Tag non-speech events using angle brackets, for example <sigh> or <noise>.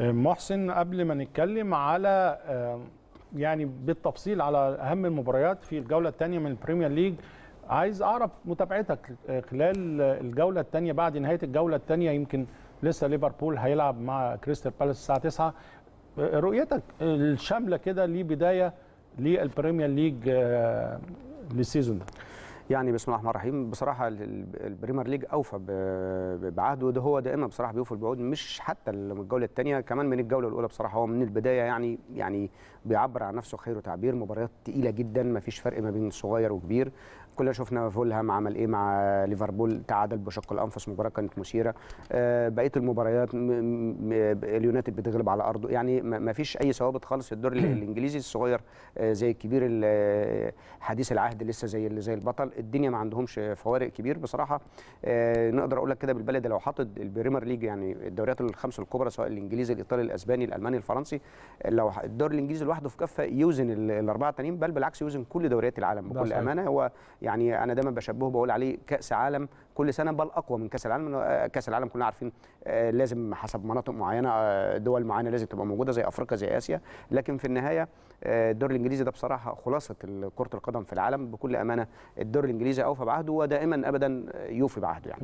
آه، محسن قبل ما نتكلم على آه، يعني بالتفصيل على اهم المباريات في الجوله الثانيه من البريمير ليج عايز اعرف متابعتك آه، خلال الجوله الثانيه بعد نهايه الجوله الثانيه يمكن لسه ليفربول هيلعب مع كريستال بالاس الساعه 9 رؤيتك الشامله كده لبدايه للبريمير ليج للسيزون ده يعني بسم الله الرحمن الرحيم بصراحه البريمير ليج اوفى بعهده وده هو دائما بصراحه بيوفي بعهود مش حتى الجوله الثانيه كمان من الجوله الاولى بصراحه هو من البدايه يعني يعني بيعبر عن نفسه خير وتعبير مباريات تقيله جدا ما فيش فرق ما بين صغير وكبير كلها شفنا فولهام عمل ايه مع ليفربول تعادل بشق الانفس مباراه كانت مثيره آه، بقيه المباريات اليونايتد بتغلب على ارضه يعني ما فيش اي ثوابت خالص الدوري <clears throat> الانجليزي الصغير آه، زي الكبير آه، حديث العهد لسه زي اللي زي البطل الدنيا ما عندهمش فوارق كبير بصراحه نقدر اقول لك كده بالبلد لو حاطط البريمير ليج يعني الدوريات الخمس الكبرى سواء الانجليزي الايطالي الاسباني الالماني الفرنسي لو الدوري الانجليزي لوحده في كفه يوزن الاربعه التانيين بل بالعكس يوزن كل دوريات العالم بكل امانه هو يعني يعني انا دايما بشبهه بقول عليه كاس عالم كل سنه بل اقوى من كاس العالم آه، كاس العالم كلنا عارفين آه، لازم حسب مناطق معينه آه، دول معينه لازم تبقى موجوده زي افريقيا زي اسيا لكن في النهايه الدوري الانجليزي ده بصراحه خلاصه كره القدم في العالم بكل امانه الدوري الانجليزي اوفى بعهده ودائما ابدا يوفي بعهده يعني